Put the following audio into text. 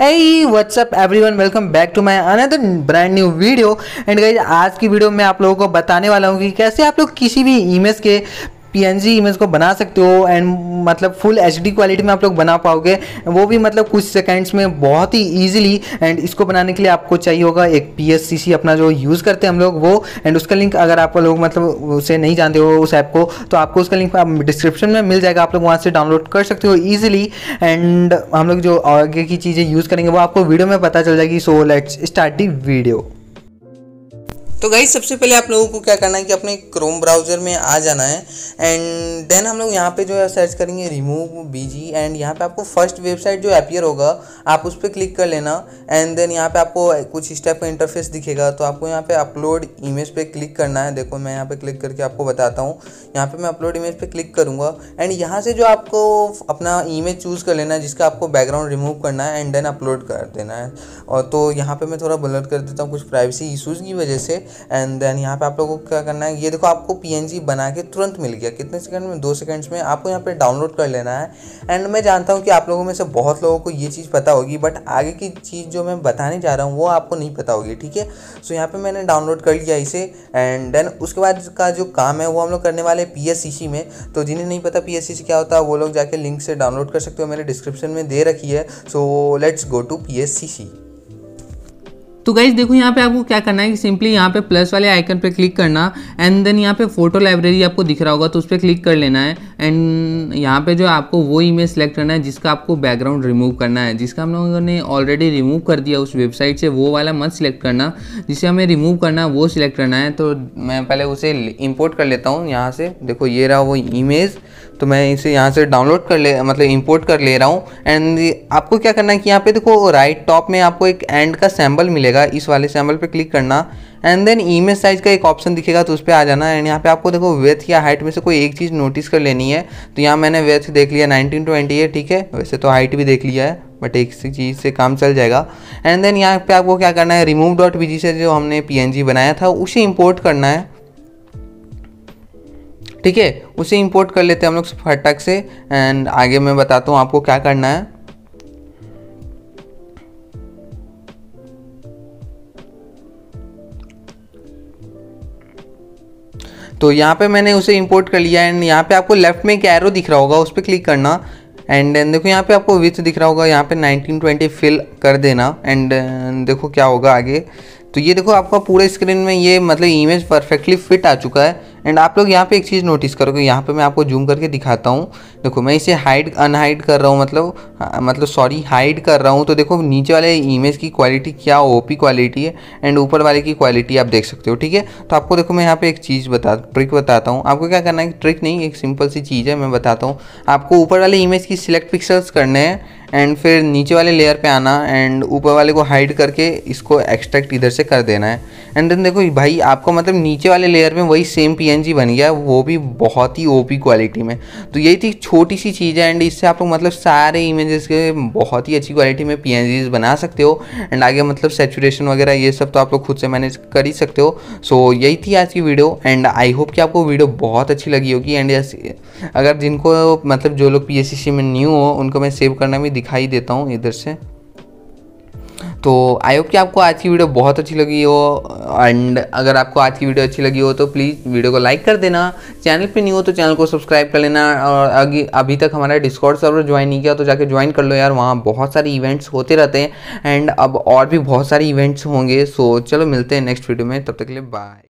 I what's up everyone welcome back to my an brand new video and आज की video में आप लोगों को बताने वाला हूँ कि कैसे आप लोग किसी भी इमेज के पीएनजी इमेज को बना सकते हो एंड मतलब फुल एच क्वालिटी में आप लोग बना पाओगे वो भी मतलब कुछ सेकेंड्स में बहुत ही ईजिली एंड इसको बनाने के लिए आपको चाहिए होगा एक पी अपना जो यूज़ करते हैं हम लोग वो एंड उसका लिंक अगर आप लोग मतलब उसे नहीं जानते हो उस ऐप को तो आपको उसका लिंक आप डिस्क्रिप्शन में मिल जाएगा आप लोग वहाँ से डाउनलोड कर सकते हो ईजिली एंड हम लोग जो आगे की चीज़ें यूज़ करेंगे वो आपको वीडियो में पता चल जाएगी so let's start the video तो गाइज सबसे पहले आप लोगों को क्या करना है कि अपने क्रोम ब्राउज़र में आ जाना है एंड देन हम लोग यहाँ पे जो है सर्च करेंगे रिमूव बीजी एंड यहाँ पे आपको फर्स्ट वेबसाइट जो अपियर होगा आप उस पर क्लिक कर लेना एंड देन यहाँ पे आपको कुछ इस टाइप का इंटरफेस दिखेगा तो आपको यहाँ पे अपलोड इमेज पे क्लिक करना है देखो मैं यहाँ पे क्लिक करके आपको बताता हूँ यहाँ पे मैं अपलोड इमेज पे क्लिक करूँगा एंड यहाँ से जो आपको अपना इमेज चूज़ कर लेना है जिसका आपको बैकग्राउंड रिमूव करना है एंड देन अपलोड कर देना है और तो यहाँ पर मैं थोड़ा ब्लर कर देता हूँ कुछ प्राइवेसी इशूज़ की वजह से एंड देन यहाँ पे आप लोगों को क्या करना है ये देखो आपको पी बना के तुरंत मिल गया कितने सेकंड में दो सेकंड्स में आपको यहाँ पे डाउनलोड कर लेना है एंड मैं जानता हूँ कि आप लोगों में से बहुत लोगों को ये चीज़ पता होगी बट आगे की चीज़ जो मैं बताने जा रहा हूँ वो आपको नहीं पता होगी ठीक है सो यहाँ पर मैंने डाउनलोड कर लिया इसे एंड देन उसके बाद का जो काम है वो हम लोग करने वाले पी में तो जिन्हें नहीं पता पी क्या होता है वो लोग जाके लिंक से डाउनलोड कर सकते हो मेरे डिस्क्रिप्शन में दे रखी है so let's go to P तो गाइज देखो यहाँ पे आपको क्या करना है कि सिंपली यहाँ पे प्लस वाले आइकन पे क्लिक करना एंड देन यहाँ पे फोटो लाइब्रेरी आपको दिख रहा होगा तो उस पर क्लिक कर लेना है एंड यहाँ पे जो आपको वो इमेज सेलेक्ट करना है जिसका आपको बैकग्राउंड रिमूव करना है जिसका हम लोगों ने ऑलरेडी रिमूव कर दिया उस वेबसाइट से वो वाला मत सिलेक्ट करना जिसे हमें रिमूव करना है वो सिलेक्ट करना है तो मैं पहले उसे इम्पोर्ट कर लेता हूँ यहाँ से देखो ये रहा वो इमेज तो मैं इसे यहाँ से डाउनलोड कर ले मतलब इंपोर्ट कर ले रहा हूँ एंड आपको क्या करना है कि यहाँ पे देखो राइट टॉप में आपको एक एंड का सैम्बल मिलेगा इस वाले सैम्बल पे क्लिक करना एंड देन इमेज साइज का एक ऑप्शन दिखेगा तो उस पर आ जाना एंड यहाँ पे आपको देखो वेथ या हाइट में से कोई एक चीज़ नोटिस कर लेनी है तो यहाँ मैंने वेथ देख लिया नाइनटीन ट्वेंटी है ठीक है वैसे तो हाइट भी देख लिया है बट एक सी चीज़ से काम चल जाएगा एंड देन यहाँ पे आपको क्या करना है रिमूव डॉट से जो हमने पी बनाया था उसे इम्पोर्ट करना है ठीक है उसे इंपोर्ट कर लेते हैं हम लोग फटक से एंड आगे मैं बताता हूँ आपको क्या करना है तो यहाँ पे मैंने उसे इंपोर्ट कर लिया एंड यहाँ पे आपको लेफ्ट में एक एरो दिख रहा होगा उस पर क्लिक करना एंड देखो यहाँ पे आपको विथ दिख रहा होगा यहाँ पे 1920 फिल कर देना एंड uh, देखो क्या होगा आगे तो ये देखो आपका पूरे स्क्रीन में ये मतलब इमेज परफेक्टली फिट आ चुका है एंड आप लोग यहाँ पे एक चीज़ नोटिस करोगे यहाँ पे मैं आपको जूम करके दिखाता हूँ देखो मैं इसे हाइड अनहाइड कर रहा हूँ मतलब हाँ, मतलब सॉरी हाइड कर रहा हूँ तो देखो नीचे वाले इमेज की क्वालिटी क्या ओ क्वालिटी है एंड ऊपर वाले की क्वालिटी आप देख सकते हो ठीक है तो आपको देखो मैं यहाँ पर एक चीज़ बता ट्रिक बताता हूँ आपको क्या करना है ट्रिक नहीं एक सिंपल सी चीज़ है मैं बताता हूँ आपको ऊपर वाले इमेज की सिलेक्ट पिक्सल्स करने हैं एंड फिर नीचे वाले लेयर पे आना एंड ऊपर वाले को हाइड करके इसको एक्सट्रैक्ट इधर से कर देना है एंड देन देखो भाई आपको मतलब नीचे वाले लेयर में वही सेम पीएनजी बन गया वो भी बहुत ही ओपी क्वालिटी में तो यही थी छोटी सी चीज़ है एंड इससे आप लोग मतलब सारे इमेजेस के बहुत ही अच्छी क्वालिटी में पी बना सकते हो एंड आगे मतलब सेचुरेशन वगैरह ये सब तो आप लोग खुद से मैनेज कर ही सकते हो सो so, यही थी आज की वीडियो एंड आई होप कि आपको वीडियो बहुत अच्छी लगी होगी एंड अगर जिनको मतलब जो लोग पी में न्यू हो उनको मैं सेव करना भी दिखाई देता हूँ इधर से तो आई होप कि आपको आज की वीडियो बहुत अच्छी लगी हो एंड अगर आपको आज की वीडियो अच्छी लगी हो तो प्लीज़ वीडियो को लाइक कर देना चैनल पे नहीं हो तो चैनल को सब्सक्राइब कर लेना और अभी अभी तक हमारा डिस्कॉर्ड सर्वर ज्वाइन नहीं किया तो जाके ज्वाइन कर लो यार वहाँ बहुत सारे इवेंट्स होते रहते हैं एंड अब और भी बहुत सारे इवेंट्स होंगे सो चलो मिलते हैं नेक्स्ट वीडियो में तब तक के लिए बाय